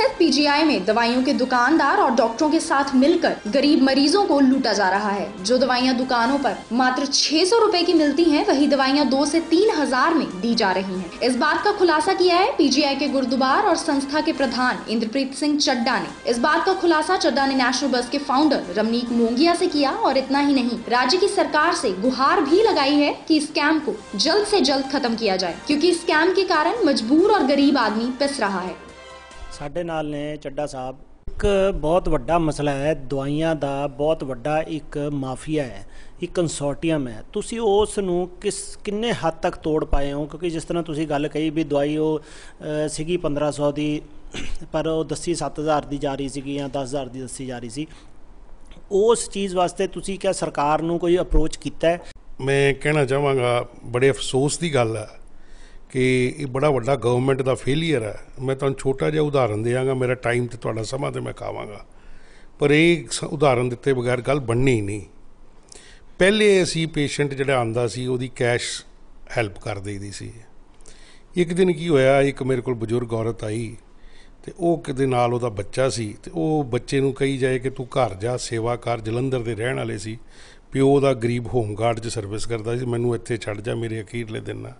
स्थित पीजीआई में दवाइयों के दुकानदार और डॉक्टरों के साथ मिलकर गरीब मरीजों को लूटा जा रहा है जो दवाइयाँ दुकानों पर मात्र छह सौ रूपए की मिलती हैं, वही दवाइयाँ दो से तीन हजार में दी जा रही हैं। इस बात का खुलासा किया है पीजीआई के गुरुद्वार और संस्था के प्रधान इंद्रप्रीत सिंह चड्डा ने इस बात का खुलासा चड्डा ने नेशनल बस के फाउंडर रमनीक मोंगिया ऐसी किया और इतना ही नहीं राज्य की सरकार ऐसी गुहार भी लगाई है की स्कैम को जल्द ऐसी जल्द खत्म किया जाए क्यूँकी स्कैम के कारण मजबूर और गरीब आदमी पिस रहा है ਸਾਡੇ ਨਾਲ ਨੇ ਚੱਡਾ ਸਾਹਿਬ ਇੱਕ ਬਹੁਤ ਵੱਡਾ ਮਸਲਾ ਹੈ ਦਵਾਈਆਂ ਦਾ ਬਹੁਤ ਵੱਡਾ ਇੱਕ ਮਾਫੀਆ ਹੈ ਇੱਕ ਕੰਸੋਰਟੀਅਮ ਹੈ ਤੁਸੀਂ ਉਸ ਨੂੰ ਕਿਸ ਕਿੰਨੇ ਹੱਦ ਤੱਕ ਤੋੜ ਪਾਏ ਹੋ ਕਿਉਂਕਿ ਜਿਸ ਤਰ੍ਹਾਂ ਤੁਸੀਂ ਗੱਲ ਕਹੀ ਵੀ ਦਵਾਈ ਉਹ ਸੀਗੀ 1500 ਦੀ ਪਰ ਉਹ ਦੱਸੀ 7000 ਦੀ ਜਾ ਰਹੀ ਸੀਗੀ ਜਾਂ 10000 ਦੀ ਦੱਸੀ ਜਾ ਰਹੀ ਸੀ ਉਸ ਚੀਜ਼ ਵਾਸਤੇ ਤੁਸੀਂ ਕਿਹਾ ਸਰਕਾਰ ਨੂੰ ਕੋਈ ਅਪਰੋਚ ਕੀਤਾ ਹੈ ਮੈਂ ਕਹਿਣਾ ਚਾਹਾਂਗਾ ਬੜੇ ਅਫਸੋਸ ਦੀ ਗੱਲ ਹੈ ਕਿ ਇਹ ਬੜਾ ਵੱਡਾ ਗਵਰਨਮੈਂਟ ਦਾ ਫੇਲਿਅਰ ਹੈ ਮੈਂ ਤੁਹਾਨੂੰ ਛੋਟਾ ਜਿਹਾ ਉਦਾਹਰਨ ਦੇਵਾਂਗਾ ਮੇਰਾ ਟਾਈਮ ਤੇ ਤੁਹਾਡਾ ਸਮਾਂ ਤੇ ਮੈਂ ਖਾਵਾਂਗਾ ਪਰ ਇਹ ਉਦਾਹਰਨ ਦਿੱਤੇ ਬਗੈਰ ਗੱਲ ਬਣਨੀ ਹੀ ਨਹੀਂ ਪਹਿਲੇ ਅਸੀਂ ਪੇਸ਼ੈਂਟ ਜਿਹੜਾ ਆਂਦਾ ਸੀ ਉਹਦੀ ਕੈਸ਼ ਹੈਲਪ ਕਰ ਦੇਈਦੀ ਸੀ ਇੱਕ ਦਿਨ ਕੀ ਹੋਇਆ ਇੱਕ ਮੇਰੇ ਕੋਲ ਬਜ਼ੁਰਗ ਔਰਤ ਆਈ ਤੇ ਉਹ ਕਿਤੇ ਨਾਲ ਉਹਦਾ ਬੱਚਾ ਸੀ ਤੇ ਉਹ ਬੱਚੇ ਨੂੰ ਕਹੀ ਜਾਏ ਕਿ ਤੂੰ ਘਰ ਜਾ ਸੇਵਾ ਕਰ ਜਲੰਧਰ ਦੇ ਰਹਿਣ ਵਾਲੇ ਸੀ ਪਿਓ ਦਾ ਗਰੀਬ ਹੋਮਗਾਰਡ 'ਚ ਸਰਵਿਸ ਕਰਦਾ ਸੀ ਮੈਨੂੰ ਇੱਥੇ ਛੱਡ ਜਾ ਮੇਰੇ ਅਖੀਰਲੇ ਦਿਨ ਨਾ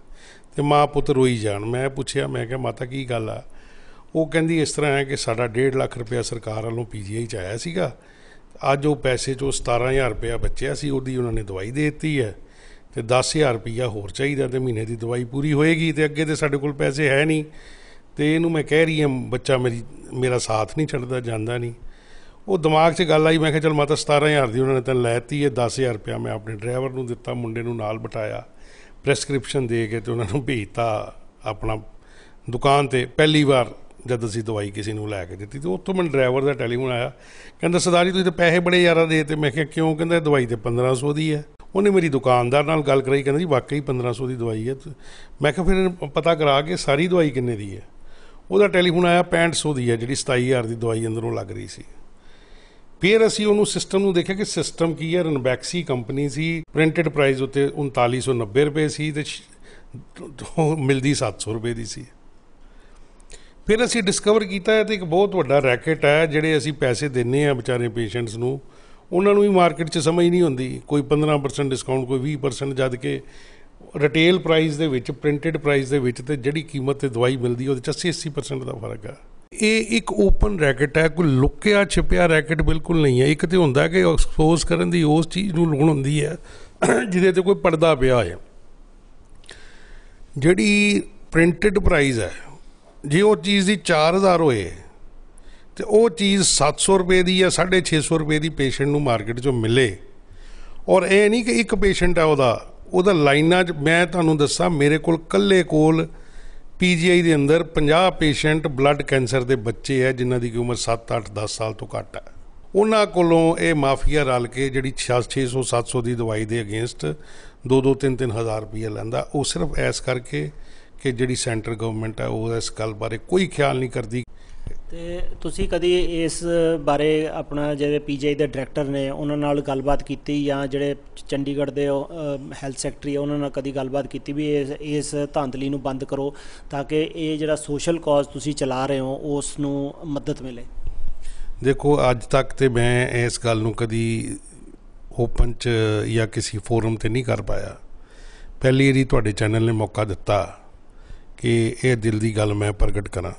ਤੇ ਮਾਂ ਪੁੱਤ ਰੋਈ ਜਾਣ ਮੈਂ ਪੁੱਛਿਆ ਮੈਂ ਕਿਹਾ ਮਾਤਾ ਕੀ ਗੱਲ ਆ ਉਹ ਕਹਿੰਦੀ ਇਸ ਤਰ੍ਹਾਂ ਹੈ ਕਿ ਸਾਡਾ 1.5 ਲੱਖ ਰੁਪਇਆ ਸਰਕਾਰ ਵੱਲੋਂ ਪੀਜੀਆਈ ਚ ਆਇਆ ਸੀਗਾ ਅੱਜ ਉਹ ਪੈਸੇ ਚੋਂ 17000 ਰੁਪਇਆ ਬਚਿਆ ਸੀ ਉਹਦੀ ਉਹਨਾਂ ਨੇ ਦਵਾਈ ਦੇ ਦਿੱਤੀ ਹੈ ਤੇ 10000 ਰੁਪਇਆ ਹੋਰ ਚਾਹੀਦਾ ਤੇ ਮਹੀਨੇ ਦੀ ਦਵਾਈ ਪੂਰੀ ਹੋਏਗੀ ਤੇ ਅੱਗੇ ਤੇ ਸਾਡੇ ਕੋਲ ਪੈਸੇ ਹੈ ਨਹੀਂ ਤੇ ਇਹਨੂੰ ਮੈਂ ਕਹਿ ਰਹੀ ਹਾਂ ਬੱਚਾ ਮੇਰੀ ਮੇਰਾ ਸਾਥ ਨਹੀਂ ਛੱਡਦਾ ਜਾਂਦਾ ਨਹੀਂ ਉਹ ਦਿਮਾਗ 'ਚ ਗੱਲ ਆਈ ਮੈਂ ਕਿਹਾ ਚਲ ਮਾਤਾ 17000 ਦੀ ਉਹਨਾਂ ਨੇ ਤਾਂ ਲੈਤੀ ਇਹ 10000 ਰੁਪਿਆ ਮੈਂ ਆਪਣੇ ਡਰਾਈਵਰ ਨੂੰ ਦਿੱਤਾ ਮੁੰਡੇ ਨੂੰ ਨਾਲ ਬਟਾਇਆ ਪ੍ਰੈਸਕ੍ਰਿਪਸ਼ਨ ਦੇ ਕੇ ਤੇ ਉਹਨਾਂ ਨੂੰ ਭੇਜਤਾ ਆਪਣਾ ਦੁਕਾਨ ਤੇ ਪਹਿਲੀ ਵਾਰ ਜਦ ਅਸੀਂ ਦਵਾਈ ਕਿਸੇ ਨੂੰ ਲੈ ਕੇ ਦਿੱਤੀ ਤੇ ਉੱਥੋਂ ਮੈਨੂੰ ਡਰਾਈਵਰ ਦਾ ਟੈਲੀਫੋਨ ਆਇਆ ਕਹਿੰਦਾ ਸਰਦਾਰ ਜੀ ਤੁਸੀਂ ਤਾਂ ਪੈਸੇ ਬੜੇ ਯਾਰਾ ਦੇ ਤੇ ਮੈਂ ਕਿਹਾ ਕਿਉਂ ਕਹਿੰਦਾ ਦਵਾਈ ਤੇ 1500 ਦੀ ਹੈ ਉਹਨੇ ਮੇਰੀ ਦੁਕਾਨਦਾਰ ਨਾਲ ਗੱਲ ਕਰਾਈ ਕਹਿੰਦਾ ਜੀ ਵਾਕਈ 1500 ਦੀ ਦਵਾਈ ਹੈ ਮੈਂ ਕਿਹਾ ਫਿਰ ਪਤਾ ਕਰਾ ਕੇ ਸਾਰੀ ਦਵਾਈ ਕਿੰਨੇ ਦੀ ਹੈ ਉਹਦਾ ਟੈਲੀਫੋਨ ਆਇਆ 6500 ਦੀ ਹੈ ਜਿਹੜੀ 27000 ਦੀ ਦਵਾਈ ਅੰਦਰੋਂ ਲੱਗ ਰਹੀ ਸੀ ਫਿਰ ਅਸੀਂ ਉਹਨੂੰ ਸਿਸਟਮ ਨੂੰ ਦੇਖਿਆ ਕਿ ਸਿਸਟਮ ਕੀ ਹੈ ਰਨਬੈਕਸੀ ਕੰਪਨੀ ਸੀ ਪ੍ਰਿੰਟਡ ਪ੍ਰਾਈਸ ਉੱਤੇ 3990 ਰੁਪਏ ਸੀ ਤੇ ਮਿਲਦੀ 700 ਰੁਪਏ ਦੀ ਸੀ ਫਿਰ ਅਸੀਂ ਡਿਸਕਵਰ ਕੀਤਾ ਹੈ ਤੇ ਇੱਕ ਬਹੁਤ ਵੱਡਾ ਰੈਕਟ ਹੈ ਜਿਹੜੇ ਅਸੀਂ ਪੈਸੇ ਦਿੰਨੇ ਆ ਵਿਚਾਰੇ ਪੇਸ਼ੈਂਟਸ ਨੂੰ ਉਹਨਾਂ ਨੂੰ ਵੀ ਮਾਰਕੀਟ 'ਚ ਸਮਝ ਨਹੀਂ ਹੁੰਦੀ ਕੋਈ 15% ਡਿਸਕਾਊਂਟ ਕੋਈ 20% ਜਦ ਕੇ ਰਿਟੇਲ ਪ੍ਰਾਈਸ ਦੇ ਵਿੱਚ ਪ੍ਰਿੰਟਡ ਪ੍ਰਾਈਸ ਦੇ ਵਿੱਚ ਤੇ ਜਿਹੜੀ ਕੀਮਤ ਤੇ ਦਵਾਈ ਮਿਲਦੀ ਉਹਦੇ 'ਚ 80 80% ਦਾ ਫਰਕ ਆ ਇਹ ਇੱਕ ਓਪਨ ਰੈਕਟ ਹੈ ਕੋਈ ਲੁਕਿਆ ਛਿਪਿਆ ਰੈਕਟ ਬਿਲਕੁਲ ਨਹੀਂ ਹੈ ਇੱਕ ਤੇ ਹੁੰਦਾ ਕਿ ਐਕਸਪੋਜ਼ ਕਰਨ ਦੀ ਉਸ ਚੀਜ਼ ਨੂੰ ਲੋੜ ਹੁੰਦੀ ਹੈ ਜਿਹਦੇ ਤੇ ਕੋਈ ਪਰਦਾ ਪਿਆ ਹੈ ਜਿਹੜੀ ਪ੍ਰਿੰਟਡ ਪ੍ਰਾਈਸ ਹੈ ਜੇ ਉਹ ਚੀਜ਼ ਦੀ 4000 ਹੋਏ ਤੇ ਉਹ ਚੀਜ਼ 700 ਰੁਪਏ ਦੀ ਜਾਂ 650 ਰੁਪਏ ਦੀ ਪੇਸ਼ੈਂਟ ਨੂੰ ਮਾਰਕੀਟ 'ਚੋਂ ਮਿਲੇ ਔਰ ਇਹ ਨਹੀਂ ਕਿ ਇੱਕ ਪੇਸ਼ੈਂਟ ਹੈ ਉਹਦਾ ਉਹਦਾ ਲਾਈਨਾਂ 'ਚ ਮੈਂ ਤੁਹਾਨੂੰ ਦੱਸਾਂ ਮੇਰੇ ਕੋਲ ਕੱਲੇ ਕੋਲ ਪੀਜੀਆਈ ਦੇ ਅੰਦਰ 50 ਪੇਸ਼ੈਂਟ ਬਲੱਡ ਕੈਂਸਰ ਦੇ ਬੱਚੇ ਹੈ ਜਿਨ੍ਹਾਂ ਦੀ ਉਮਰ 7 8 10 ਸਾਲ ਤੋਂ ਘੱਟ ਹੈ ਉਹਨਾਂ ਕੋਲੋਂ ਇਹ ਮਾਫੀਆ ਰਲ ਕੇ ਜਿਹੜੀ 600 700 ਦੀ ਦਵਾਈ ਦੇ ਅਗੇਂਸਟ 2-2 3 3000 ਰੁਪਏ ਲੈਂਦਾ ਉਹ ਸਿਰਫ ਐਸ ਕਰਕੇ ਕਿ ਜਿਹੜੀ ਸੈਂਟਰ ਗਵਰਨਮੈਂਟ ਹੈ ਉਹ ਇਸ ਗੱਲ ਬਾਰੇ ਕੋਈ ਖਿਆਲ ਨਹੀਂ ਕਰਦੀ ਤੇ ਤੁਸੀਂ ਕਦੀ ਇਸ ਬਾਰੇ ਆਪਣਾ ਜਿਹੜੇ ਪੀਜੀਆਈ ਦੇ ਡਾਇਰੈਕਟਰ ਨੇ ਉਹਨਾਂ ਨਾਲ ਗੱਲਬਾਤ ਕੀਤੀ ਜਾਂ ਜਿਹੜੇ ਚੰਡੀਗੜ੍ਹ ਦੇ ਹੈਲਥ ਸੈਕਟਰੀ ਉਹਨਾਂ ਨਾਲ ਕਦੀ ਗੱਲਬਾਤ ਕੀਤੀ ਵੀ ਇਸ ਇਸ ਧਾਂਦਲੀ ਨੂੰ ਬੰਦ ਕਰੋ ਤਾਂ ਕਿ ਇਹ ਜਿਹੜਾ ਸੋਸ਼ਲ ਕਾਜ਼ ਤੁਸੀਂ ਚਲਾ ਰਹੇ ਹੋ ਉਸ ਨੂੰ ਮਦਦ ਮਿਲੇ ਦੇਖੋ ਅੱਜ ਤੱਕ ਤੇ ਮੈਂ ਇਸ ਗੱਲ ਨੂੰ ਕਦੀ ਓਪਨ ਚ ਜਾਂ ਕਿਸੇ ਫੋਰਮ ਤੇ ਨਹੀਂ ਕਰ ਪਾਇਆ ਪਹਿਲੀ ਵਾਰੀ ਤੁਹਾਡੇ ਚੈਨਲ ਨੇ ਮੌਕਾ ਦਿੱਤਾ ਕਿ ਇਹ ਦਿਲ ਦੀ ਗੱਲ ਮੈਂ ਪ੍ਰਗਟ ਕਰਾਂ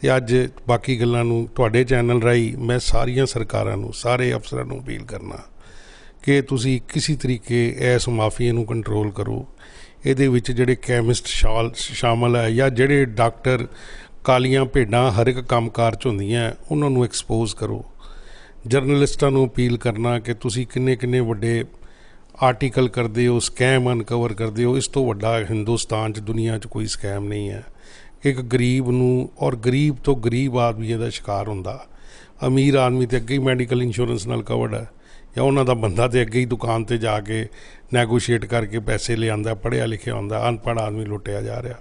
ਤੇ ਅੱਜ ਬਾਕੀ ਗੱਲਾਂ ਨੂੰ ਤੁਹਾਡੇ ਚੈਨਲ ਰਾਹੀਂ ਮੈਂ ਸਾਰੀਆਂ ਸਰਕਾਰਾਂ ਨੂੰ ਸਾਰੇ ਅਫਸਰਾਂ ਨੂੰ ਅਪੀਲ ਕਰਨਾ ਕਿ ਤੁਸੀਂ ਕਿਸੇ ਤਰੀਕੇ ਇਸ ਮਾਫੀਆ ਨੂੰ ਕੰਟਰੋਲ ਕਰੋ ਇਹਦੇ ਵਿੱਚ ਜਿਹੜੇ ਕੈਮਿਸਟ ਸ਼ਾਮਲ ਹੈ ਜਾਂ ਜਿਹੜੇ ਡਾਕਟਰ ਕਾਲੀਆਂ ਭੇਡਾਂ ਹਰ ਇੱਕ ਕੰਮਕਾਰ ਚ ਹੁੰਦੀਆਂ ਉਹਨਾਂ ਨੂੰ ਐਕਸਪੋਜ਼ ਕਰੋ ਜਰਨਲਿਸਟਾਂ ਨੂੰ ਅਪੀਲ ਕਰਨਾ ਕਿ ਤੁਸੀਂ ਕਿੰਨੇ ਕਿੰਨੇ ਵੱਡੇ ਆਰਟੀਕਲ ਕਰਦੇ ਹੋ ਸਕੈਮ ਅਨਕਵਰ ਕਰਦੇ ਹੋ ਇਸ ਤੋਂ ਵੱਡਾ ਹਿੰਦੁਸਤਾਨ 'ਚ ਦੁਨੀਆ 'ਚ ਕੋਈ ਸਕੈਮ ਨਹੀਂ ਹੈ ਇੱਕ ਗਰੀਬ ਨੂੰ ਔਰ ਗਰੀਬ ਤੋਂ ਗਰੀਬ ਆਦਮੀ ਇਹਦਾ ਸ਼ਿਕਾਰ ਹੁੰਦਾ ਅਮੀਰ ਆਦਮੀ ਤੇ ਅੱਗੇ ਹੀ ਮੈਡੀਕਲ ਇੰਸ਼ੋਰੈਂਸ ਨਾਲ ਕਵਰਡ ਹੈ ਜਾਂ ਉਹਨਾਂ ਦਾ ਬੰਦਾ ਤੇ ਅੱਗੇ ਹੀ ਦੁਕਾਨ ਤੇ ਜਾ ਕੇ ਨੈਗੋਸ਼ੀਏਟ ਕਰਕੇ ਪੈਸੇ ਲਿਆਂਦਾ ਪੜਿਆ ਲਿਖਿਆ ਹੁੰਦਾ ਅਨਪੜ੍ਹ ਆਦਮੀ ਲੁੱਟਿਆ ਜਾ ਰਿਹਾ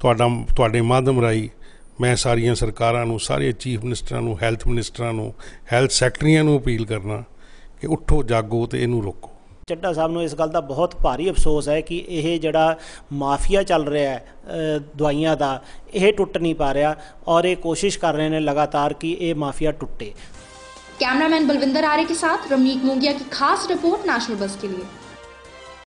ਤੁਹਾਡਾ ਤੁਹਾਡੇ ਮਾਧਮ ਰਾਈ ਮੈਂ ਸਾਰੀਆਂ ਸਰਕਾਰਾਂ ਨੂੰ ਸਾਰੇ ਚੀਫ ਮਿਨਿਸਟਰਾਂ ਨੂੰ ਹੈਲਥ ਮਿਨਿਸਟਰਾਂ ਨੂੰ ਹੈਲਥ ਸੈਕਟਰੀਆਂ ਨੂੰ ਅਪੀਲ ਕਰਨਾ ਕਿ ਉੱਠੋ ਜਾਗੋ ਤੇ ਇਹਨੂੰ ਰੋਕੋ ਚੱਡਾ ਸਾਹਿਬ ਨੂੰ ਇਸ ਗੱਲ ਦਾ ਬਹੁਤ ਭਾਰੀ ਅਫਸੋਸ ਹੈ ਕਿ ਇਹ ਜਿਹੜਾ ਮਾਫੀਆ ਚੱਲ ਰਿਹਾ ਹੈ ਦਵਾਈਆਂ ਦਾ ਇਹ ਟੁੱਟ ਨਹੀਂ ਪਾ ਰਿਹਾ ਔਰ ਇਹ ਕੋਸ਼ਿਸ਼ ਕਰ ਰਹੇ ਨੇ ਲਗਾਤਾਰ ਕਿ ਇਹ ਮਾਫੀਆ ਟੁੱਟੇ ਕੈਮਰਾਮੈਨ ਬਲਵਿੰਦਰ ਆਰੇ ਕੇ ਸਾਥ रमनीक मोंगिया ਕੀ ਖਾਸ ਰਿਪੋਰਟ ਨੈਸ਼ਨਲ ਬਸ ਕੇ ਲਈ